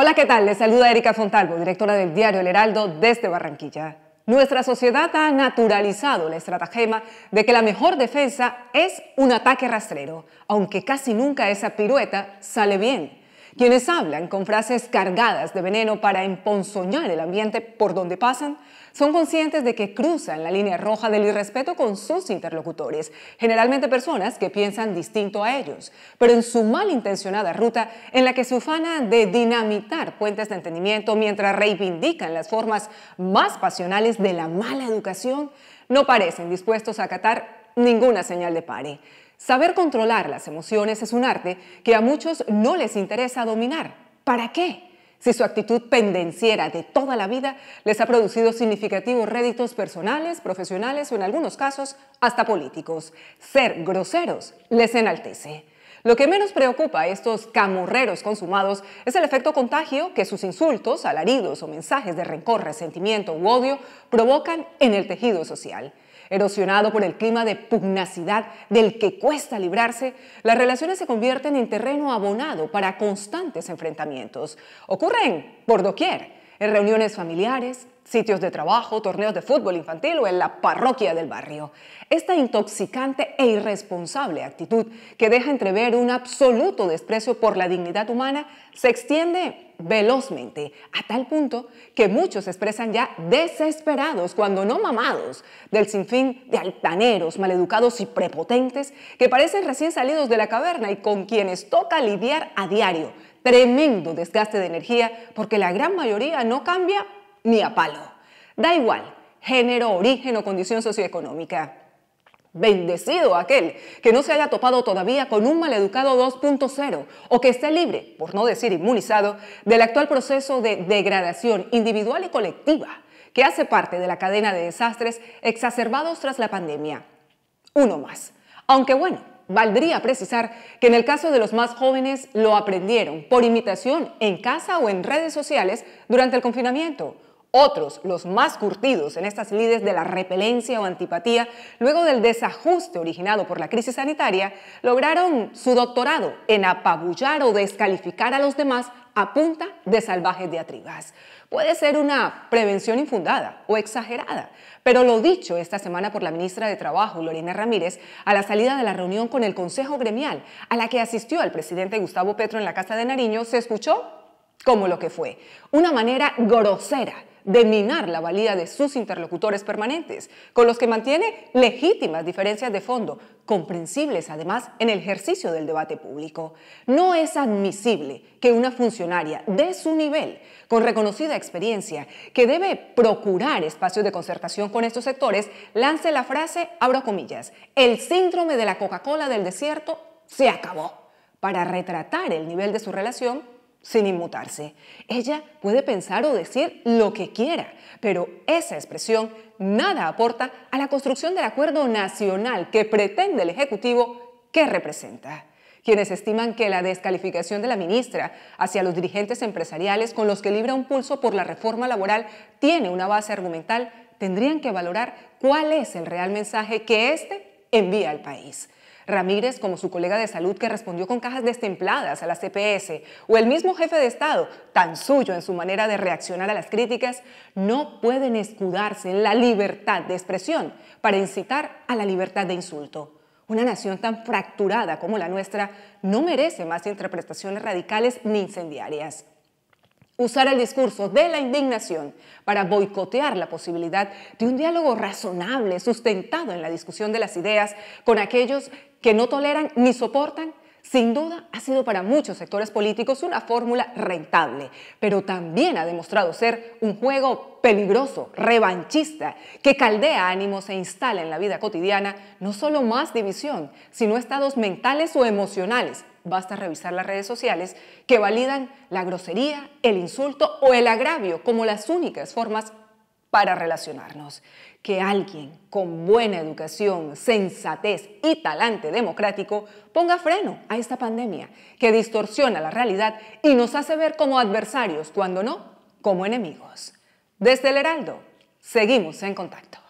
Hola, ¿qué tal? Les saluda Erika Fontalvo, directora del diario El Heraldo desde Barranquilla. Nuestra sociedad ha naturalizado el estratagema de que la mejor defensa es un ataque rastrero, aunque casi nunca esa pirueta sale bien quienes hablan con frases cargadas de veneno para emponzoñar el ambiente por donde pasan, son conscientes de que cruzan la línea roja del irrespeto con sus interlocutores, generalmente personas que piensan distinto a ellos, pero en su malintencionada ruta en la que se ufanan de dinamitar puentes de entendimiento mientras reivindican las formas más pasionales de la mala educación, no parecen dispuestos a acatar ninguna señal de pare. Saber controlar las emociones es un arte que a muchos no les interesa dominar. ¿Para qué? Si su actitud pendenciera de toda la vida les ha producido significativos réditos personales, profesionales o en algunos casos hasta políticos. Ser groseros les enaltece. Lo que menos preocupa a estos camorreros consumados es el efecto contagio que sus insultos, alaridos o mensajes de rencor, resentimiento u odio provocan en el tejido social. Erosionado por el clima de pugnacidad del que cuesta librarse, las relaciones se convierten en terreno abonado para constantes enfrentamientos. Ocurren por doquier, en reuniones familiares, sitios de trabajo, torneos de fútbol infantil o en la parroquia del barrio. Esta intoxicante e irresponsable actitud que deja entrever un absoluto desprecio por la dignidad humana se extiende velozmente, a tal punto que muchos se expresan ya desesperados, cuando no mamados, del sinfín de altaneros, maleducados y prepotentes que parecen recién salidos de la caverna y con quienes toca lidiar a diario. Tremendo desgaste de energía porque la gran mayoría no cambia ni a palo. Da igual, género, origen o condición socioeconómica. Bendecido aquel que no se haya topado todavía con un maleducado 2.0 o que esté libre, por no decir inmunizado, del actual proceso de degradación individual y colectiva que hace parte de la cadena de desastres exacerbados tras la pandemia. Uno más. Aunque bueno, valdría precisar que en el caso de los más jóvenes lo aprendieron por imitación en casa o en redes sociales durante el confinamiento otros, los más curtidos en estas lides de la repelencia o antipatía, luego del desajuste originado por la crisis sanitaria, lograron su doctorado en apabullar o descalificar a los demás a punta de salvajes diatribas. Puede ser una prevención infundada o exagerada, pero lo dicho esta semana por la ministra de Trabajo, Lorena Ramírez, a la salida de la reunión con el Consejo Gremial, a la que asistió el presidente Gustavo Petro en la Casa de Nariño, se escuchó como lo que fue, una manera grosera de minar la valía de sus interlocutores permanentes, con los que mantiene legítimas diferencias de fondo, comprensibles además en el ejercicio del debate público. No es admisible que una funcionaria de su nivel, con reconocida experiencia, que debe procurar espacios de concertación con estos sectores, lance la frase, abro comillas, el síndrome de la Coca-Cola del desierto se acabó, para retratar el nivel de su relación sin inmutarse. Ella puede pensar o decir lo que quiera, pero esa expresión nada aporta a la construcción del acuerdo nacional que pretende el Ejecutivo que representa quienes estiman que la descalificación de la ministra hacia los dirigentes empresariales con los que libra un pulso por la reforma laboral tiene una base argumental, tendrían que valorar cuál es el real mensaje que éste envía al país. Ramírez como su colega de salud que respondió con cajas destempladas a la CPS, o el mismo jefe de Estado, tan suyo en su manera de reaccionar a las críticas, no pueden escudarse en la libertad de expresión para incitar a la libertad de insulto. Una nación tan fracturada como la nuestra no merece más interpretaciones radicales ni incendiarias usar el discurso de la indignación para boicotear la posibilidad de un diálogo razonable, sustentado en la discusión de las ideas con aquellos que no toleran ni soportan sin duda, ha sido para muchos sectores políticos una fórmula rentable, pero también ha demostrado ser un juego peligroso, revanchista, que caldea ánimos e instala en la vida cotidiana no solo más división, sino estados mentales o emocionales. Basta revisar las redes sociales que validan la grosería, el insulto o el agravio como las únicas formas para relacionarnos. Que alguien con buena educación, sensatez y talante democrático ponga freno a esta pandemia que distorsiona la realidad y nos hace ver como adversarios, cuando no, como enemigos. Desde el Heraldo, seguimos en contacto.